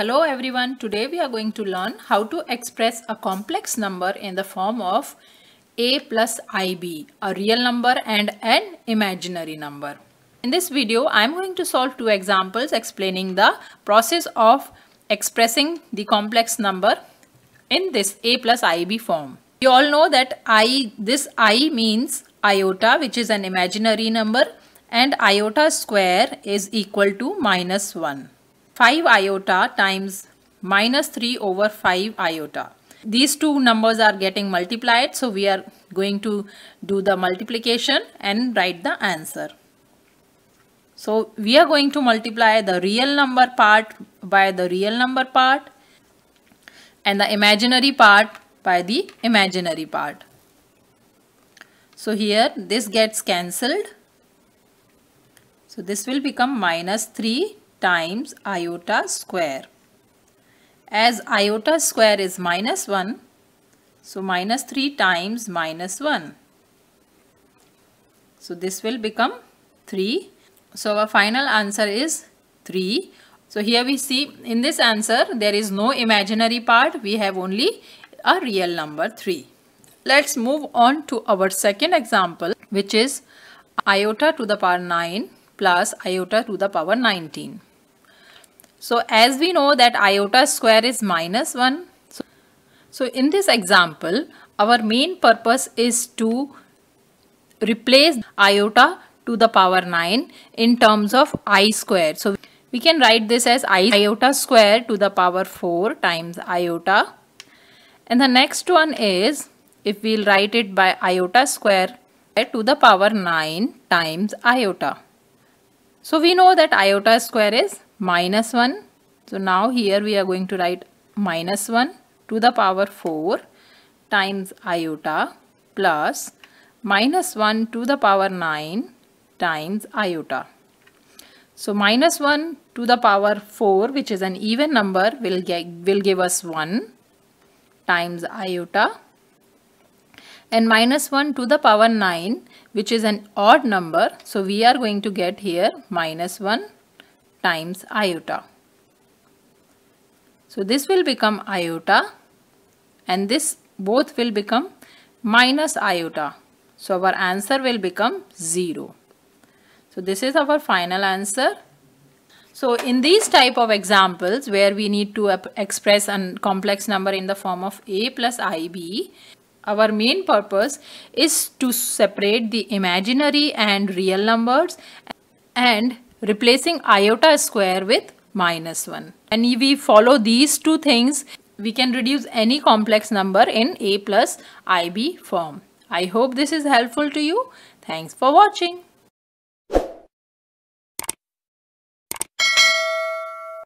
Hello everyone, today we are going to learn how to express a complex number in the form of a plus ib, a real number and an imaginary number. In this video, I am going to solve two examples explaining the process of expressing the complex number in this a plus ib form. You all know that i this i means iota which is an imaginary number and iota square is equal to minus 1. 5 iota times minus 3 over 5 iota. These two numbers are getting multiplied. So we are going to do the multiplication and write the answer. So we are going to multiply the real number part by the real number part and the imaginary part by the imaginary part. So here this gets cancelled. So this will become minus 3 times iota square. As iota square is minus 1, so minus 3 times minus 1. So this will become 3. So our final answer is 3. So here we see in this answer there is no imaginary part. We have only a real number 3. Let's move on to our second example which is iota to the power 9 plus iota to the power 19. So as we know that iota square is minus 1. So, so in this example, our main purpose is to replace iota to the power 9 in terms of i square. So we can write this as i iota square to the power 4 times iota. And the next one is if we'll write it by iota square to the power 9 times iota. So we know that iota square is minus 1. So now here we are going to write minus 1 to the power 4 times iota plus minus 1 to the power 9 times iota. So minus 1 to the power 4 which is an even number will, get, will give us 1 times iota and minus 1 to the power 9 which is an odd number. So we are going to get here minus 1 times iota. So this will become iota and this both will become minus iota. So our answer will become 0. So this is our final answer. So in these type of examples where we need to express a complex number in the form of a plus ib, our main purpose is to separate the imaginary and real numbers and replacing iota square with minus 1. And if we follow these two things, we can reduce any complex number in A plus IB form. I hope this is helpful to you. Thanks for watching.